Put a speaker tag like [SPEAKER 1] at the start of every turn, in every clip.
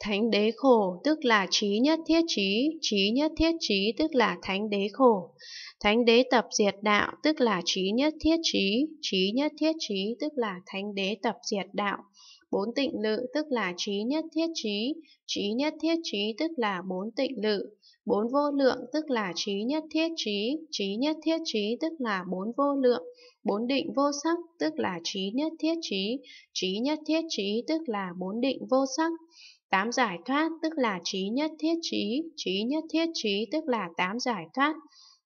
[SPEAKER 1] Thánh đế khổ tức là trí nhất thiết trí, trí nhất thiết trí tức là thánh đế khổ. Thánh đế tập diệt đạo tức là trí nhất thiết trí, trí nhất thiết trí tức là thánh đế tập diệt đạo. Bốn tịnh lự tức là trí nhất thiết trí, trí nhất thiết trí tức là bốn tịnh lự. Bốn vô lượng tức là trí nhất thiết trí, trí nhất thiết trí tức là bốn vô lượng. Bốn định vô sắc tức là trí nhất thiết trí, trí nhất thiết trí tức là bốn định vô sắc. Tám giải thoát tức là trí nhất thiết trí, trí nhất thiết trí tức là tám giải thoát.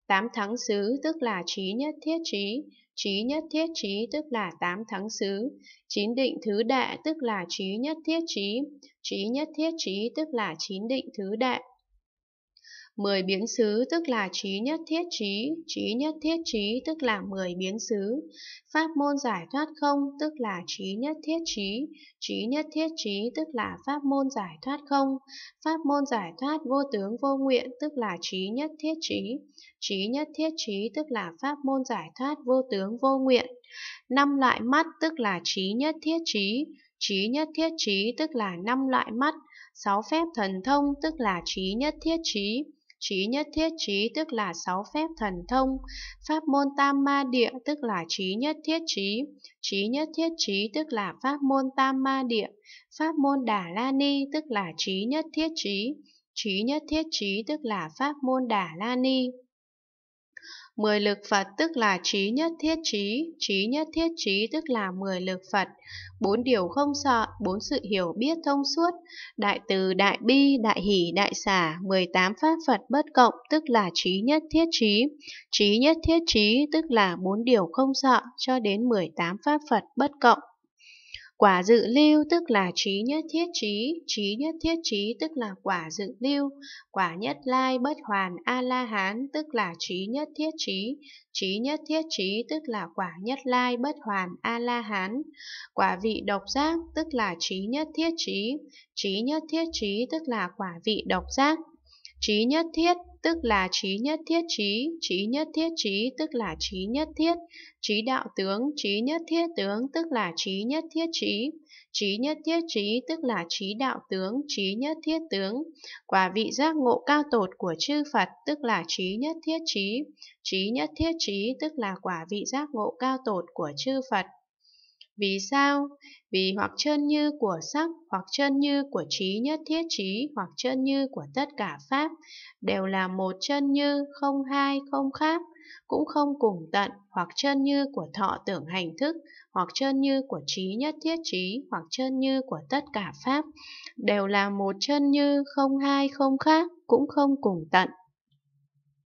[SPEAKER 1] Tám thắng xứ tức là trí nhất thiết trí, trí nhất thiết trí tức là tám thắng xứ. Chín định thứ đệ tức là trí nhất thiết trí, trí nhất thiết trí tức là chín định thứ đệ. 10 biến xứ tức là trí nhất thiết trí, trí nhất thiết trí tức là 10 biến xứ. Pháp môn giải thoát không tức là trí nhất thiết trí, trí nhất thiết trí tức là pháp môn giải thoát không. Pháp môn giải thoát vô tướng vô nguyện tức là trí nhất thiết trí, trí nhất thiết trí tức là pháp môn giải thoát vô tướng vô nguyện. Năm loại mắt tức là trí nhất thiết trí, trí nhất thiết trí tức là năm loại mắt sáu phép thần thông tức là trí nhất thiết trí Trí nhất thiết trí tức là sáu phép thần thông, pháp môn tam ma địa tức là trí nhất thiết trí, trí nhất thiết trí tức là pháp môn tam ma địa, pháp môn đà la ni tức là trí nhất thiết trí, trí nhất thiết trí tức là pháp môn đà la ni. Mười lực Phật tức là trí nhất thiết trí, trí nhất thiết trí tức là mười lực Phật. Bốn điều không sợ, bốn sự hiểu biết thông suốt, đại từ, đại bi, đại hỷ, đại xả, mười tám pháp Phật bất cộng tức là trí nhất thiết trí. Trí nhất thiết trí tức là bốn điều không sợ cho đến mười tám pháp Phật bất cộng. Quả dự lưu tức là trí nhất thiết trí, trí nhất thiết trí tức là quả dự lưu, quả nhất lai bất hoàn A-la-hán tức là trí nhất thiết trí, trí nhất thiết trí tức là quả nhất lai bất hoàn A-la-hán, quả vị độc giác tức là trí nhất thiết trí, trí nhất thiết trí tức là quả vị độc giác. Trí nhất thiết tức là trí nhất thiết trí, trí nhất thiết trí tức là trí nhất thiết, trí đạo tướng, trí nhất thiết tướng tức là trí nhất thiết trí, trí nhất thiết trí tức là trí đạo tướng, trí nhất thiết tướng, quả vị giác ngộ cao tột của chư Phật tức là trí nhất thiết trí, trí nhất thiết trí tức là quả vị giác ngộ cao tột của chư Phật. Vì sao? Vì hoặc chân như của sắc, hoặc chân như của trí nhất thiết trí, hoặc chân như của tất cả pháp, đều là một chân như, không hai, không khác, cũng không cùng tận, hoặc chân như của thọ tưởng hành thức, hoặc chân như của trí nhất thiết trí, hoặc chân như của tất cả pháp, đều là một chân như, không hai, không khác, cũng không cùng tận